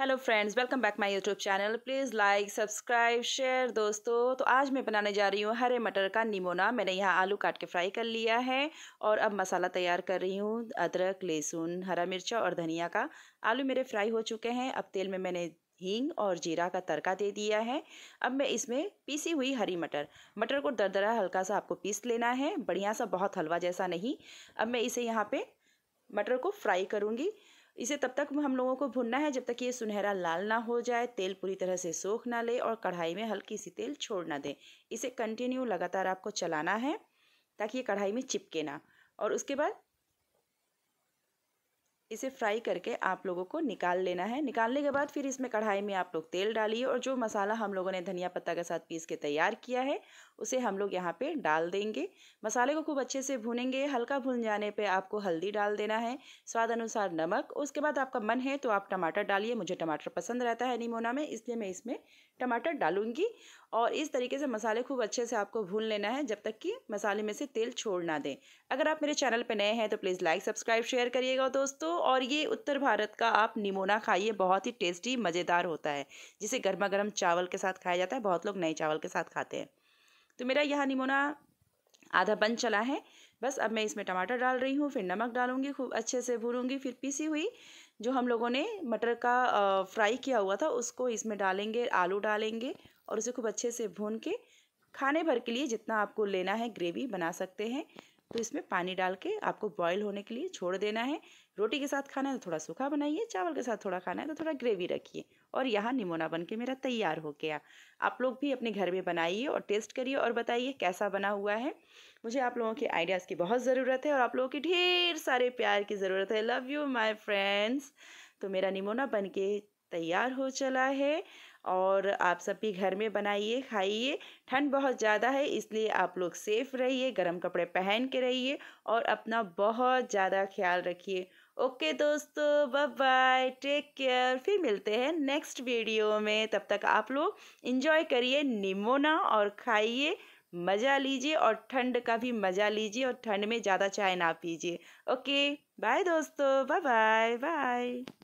hello friends welcome back my YouTube channel please like subscribe share दोस्तों तो आज मैं बनाने जा रही हूँ हरे मटर का निमोना मैंने यहाँ आलू काट के फ्राई कर लिया है और अब मसाला तैयार कर रही हूँ अदरक लहसुन हरा मिर्चा और धनिया का आलू मेरे फ्राई हो चुके हैं अब तेल में मैंने हींग और जीरा का तड़का दे दिया है अब मैं इसमें पीसी हुई हरी मटर मटर को दरदरा हल्का सा आपको पीस लेना है बढ़िया सा बहुत हलवा जैसा नहीं अब मैं इसे यहाँ पर मटर को फ्राई करूँगी इसे तब तक हम लोगों को भुनना है जब तक ये सुनहरा लाल ना हो जाए तेल पूरी तरह से सोख ना ले और कढ़ाई में हल्की सी तेल छोड़ ना दें इसे कंटिन्यू लगातार आपको चलाना है ताकि ये कढ़ाई में चिपके ना और उसके बाद इसे फ्राई करके आप लोगों को निकाल लेना है निकालने के बाद फिर इसमें कढ़ाई में आप लोग तेल डालिए और जो मसाला हम लोगों ने धनिया पत्ता के साथ पीस के तैयार किया है उसे हम लोग यहाँ पे डाल देंगे मसाले को खूब अच्छे से भूनेंगे हल्का भून जाने पे आपको हल्दी डाल देना है स्वाद अनुसार नमक उसके बाद आपका मन है तो आप टमाटर डालिए मुझे टमाटर पसंद रहता है निमोना में इसलिए मैं इसमें टमाटर डालूंगी और इस तरीके से मसाले खूब अच्छे से आपको भून लेना है जब तक कि मसाले में से तेल छोड़ ना दें अगर आप मेरे चैनल पर नए हैं तो प्लीज़ लाइक सब्सक्राइब शेयर करिएगा दोस्तों और ये उत्तर भारत का आप निमोना खाइए बहुत ही टेस्टी मज़ेदार होता है जिसे गर्मा गर्म चावल के साथ खाया जाता है बहुत लोग नए चावल के साथ खाते हैं तो मेरा यह निमोना आधा बन चला है बस अब मैं इसमें टमाटर डाल रही हूँ फिर नमक डालूंगी खूब अच्छे से भूनूंगी फिर पीसी हुई जो हम लोगों ने मटर का फ्राई किया हुआ था उसको इसमें डालेंगे आलू डालेंगे और उसे खूब अच्छे से भून के खाने भर के लिए जितना आपको लेना है ग्रेवी बना सकते हैं तो इसमें पानी डाल के आपको बॉयल होने के लिए छोड़ देना है रोटी के साथ खाना है तो थोड़ा सूखा बनाइए चावल के साथ थोड़ा खाना है तो थोड़ा ग्रेवी रखिए और यहाँ निमोना बन के मेरा तैयार हो गया आप लोग भी अपने घर में बनाइए और टेस्ट करिए और बताइए कैसा बना हुआ है मुझे आप लोगों के आइडियाज़ की बहुत ज़रूरत है और आप लोगों की ढेर सारे प्यार की ज़रूरत है लव यू माई फ्रेंड्स तो मेरा निमोना बन के तैयार हो चला है और आप सब भी घर में बनाइए खाइए ठंड बहुत ज़्यादा है इसलिए आप लोग सेफ़ रहिए गर्म कपड़े पहन के रहिए और अपना बहुत ज़्यादा ख्याल रखिए ओके दोस्तों बाय बाय टेक केयर फिर मिलते हैं नेक्स्ट वीडियो में तब तक आप लोग इन्जॉय करिए निमोना और खाइए मज़ा लीजिए और ठंड का भी मज़ा लीजिए और ठंड में ज़्यादा चाय ना पीजिए ओके बाय दोस्तों बाय बाय बाय